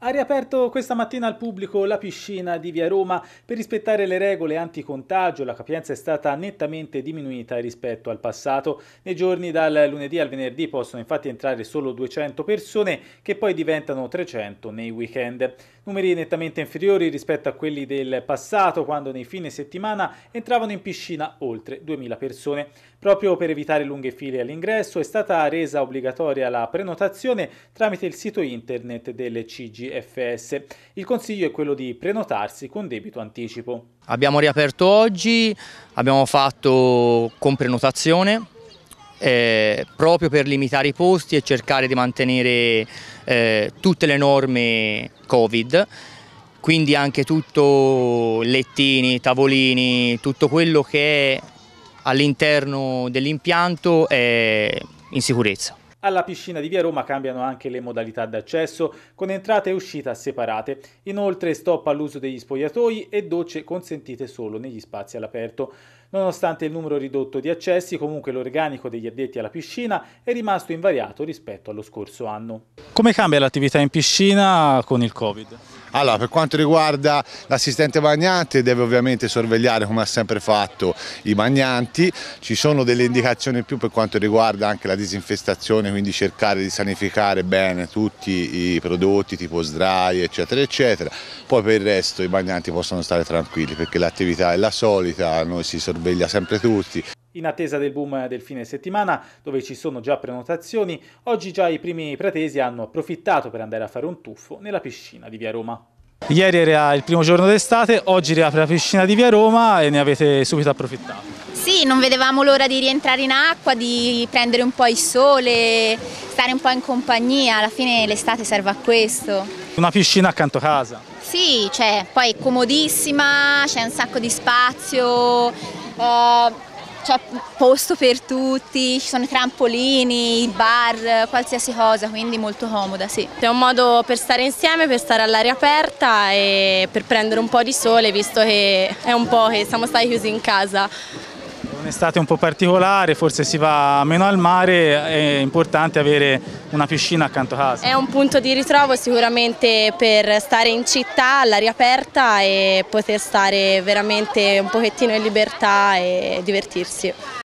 Ha riaperto questa mattina al pubblico la piscina di Via Roma. Per rispettare le regole anticontagio la capienza è stata nettamente diminuita rispetto al passato. Nei giorni dal lunedì al venerdì possono infatti entrare solo 200 persone che poi diventano 300 nei weekend. Numeri nettamente inferiori rispetto a quelli del passato quando nei fine settimana entravano in piscina oltre 2000 persone. Proprio per evitare lunghe file all'ingresso è stata resa obbligatoria la prenotazione tramite il sito internet delle CG IGFS. Il consiglio è quello di prenotarsi con debito anticipo. Abbiamo riaperto oggi, abbiamo fatto con prenotazione, eh, proprio per limitare i posti e cercare di mantenere eh, tutte le norme Covid, quindi anche tutto lettini, tavolini, tutto quello che è all'interno dell'impianto è in sicurezza. Alla piscina di Via Roma cambiano anche le modalità d'accesso, con entrata e uscita separate. Inoltre stop all'uso degli spogliatoi e docce consentite solo negli spazi all'aperto. Nonostante il numero ridotto di accessi, comunque l'organico degli addetti alla piscina è rimasto invariato rispetto allo scorso anno. Come cambia l'attività in piscina con il Covid? Allora, per quanto riguarda l'assistente bagnante, deve ovviamente sorvegliare come ha sempre fatto i bagnanti, ci sono delle indicazioni in più per quanto riguarda anche la disinfestazione, quindi cercare di sanificare bene tutti i prodotti tipo sdrai, eccetera eccetera, poi per il resto i bagnanti possono stare tranquilli perché l'attività è la solita, noi si sorveglia sempre tutti in attesa del boom del fine settimana dove ci sono già prenotazioni, oggi già i primi pratesi hanno approfittato per andare a fare un tuffo nella piscina di Via Roma. Ieri era il primo giorno d'estate, oggi riapre la piscina di Via Roma e ne avete subito approfittato. Sì, non vedevamo l'ora di rientrare in acqua, di prendere un po' il sole, stare un po' in compagnia, alla fine l'estate serve a questo. Una piscina accanto a casa. Sì, cioè, poi è comodissima, c'è un sacco di spazio, eh, c'è cioè, posto per tutti, ci sono i trampolini, i bar, qualsiasi cosa, quindi molto comoda, sì. È un modo per stare insieme, per stare all'aria aperta e per prendere un po' di sole, visto che è un po' che siamo stati chiusi in casa. Un'estate un po' particolare, forse si va meno al mare, è importante avere una piscina accanto a casa. È un punto di ritrovo sicuramente per stare in città all'aria aperta e poter stare veramente un pochettino in libertà e divertirsi.